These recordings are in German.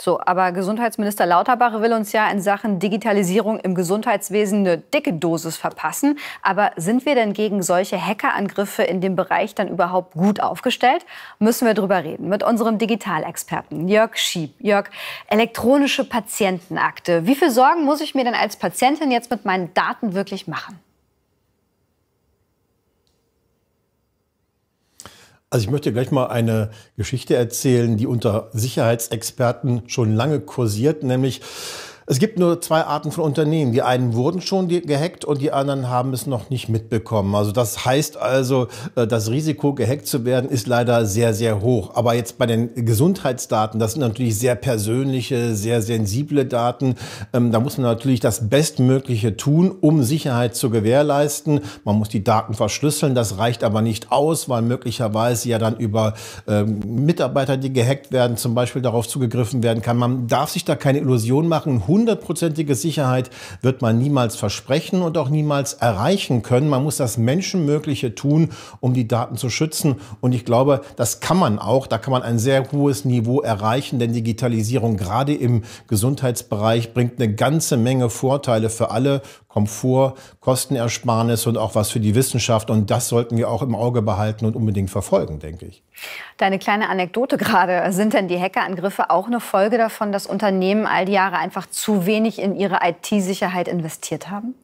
So, aber Gesundheitsminister Lauterbach will uns ja in Sachen Digitalisierung im Gesundheitswesen eine dicke Dosis verpassen. Aber sind wir denn gegen solche Hackerangriffe in dem Bereich dann überhaupt gut aufgestellt? Müssen wir drüber reden mit unserem Digitalexperten Jörg Schieb. Jörg, elektronische Patientenakte. Wie viel Sorgen muss ich mir denn als Patientin jetzt mit meinen Daten wirklich machen? Also ich möchte gleich mal eine Geschichte erzählen, die unter Sicherheitsexperten schon lange kursiert, nämlich es gibt nur zwei Arten von Unternehmen. Die einen wurden schon gehackt und die anderen haben es noch nicht mitbekommen. Also das heißt also, äh, das Risiko, gehackt zu werden, ist leider sehr, sehr hoch. Aber jetzt bei den Gesundheitsdaten, das sind natürlich sehr persönliche, sehr sensible Daten. Ähm, da muss man natürlich das Bestmögliche tun, um Sicherheit zu gewährleisten. Man muss die Daten verschlüsseln. Das reicht aber nicht aus, weil möglicherweise ja dann über ähm, Mitarbeiter, die gehackt werden, zum Beispiel darauf zugegriffen werden kann. Man darf sich da keine Illusion machen hundertprozentige Sicherheit wird man niemals versprechen und auch niemals erreichen können. Man muss das Menschenmögliche tun, um die Daten zu schützen. Und ich glaube, das kann man auch. Da kann man ein sehr hohes Niveau erreichen, denn Digitalisierung gerade im Gesundheitsbereich bringt eine ganze Menge Vorteile für alle Komfort, Kostenersparnis und auch was für die Wissenschaft. Und das sollten wir auch im Auge behalten und unbedingt verfolgen, denke ich. Deine kleine Anekdote gerade. Sind denn die Hackerangriffe auch eine Folge davon, dass Unternehmen all die Jahre einfach zu wenig in ihre IT-Sicherheit investiert haben?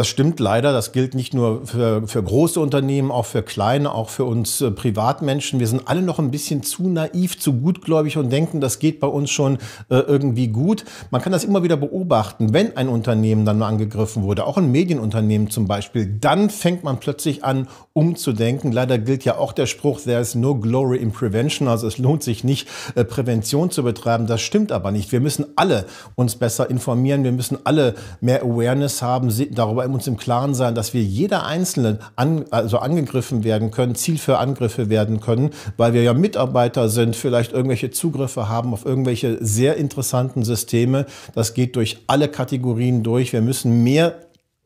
Das stimmt leider. Das gilt nicht nur für, für große Unternehmen, auch für kleine, auch für uns äh, Privatmenschen. Wir sind alle noch ein bisschen zu naiv, zu gutgläubig und denken, das geht bei uns schon äh, irgendwie gut. Man kann das immer wieder beobachten. Wenn ein Unternehmen dann mal angegriffen wurde, auch ein Medienunternehmen zum Beispiel, dann fängt man plötzlich an, umzudenken. Leider gilt ja auch der Spruch, there is no glory in prevention. Also es lohnt sich nicht, äh, Prävention zu betreiben. Das stimmt aber nicht. Wir müssen alle uns besser informieren. Wir müssen alle mehr Awareness haben, darüber uns im Klaren sein, dass wir jeder Einzelne an, also angegriffen werden können, Ziel für Angriffe werden können, weil wir ja Mitarbeiter sind, vielleicht irgendwelche Zugriffe haben auf irgendwelche sehr interessanten Systeme. Das geht durch alle Kategorien durch. Wir müssen mehr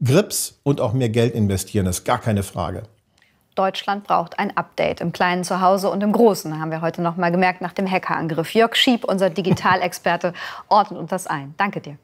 Grips und auch mehr Geld investieren, das ist gar keine Frage. Deutschland braucht ein Update im kleinen Zuhause und im großen, haben wir heute noch mal gemerkt nach dem Hackerangriff. Jörg Schieb, unser Digitalexperte, ordnet uns das ein. Danke dir.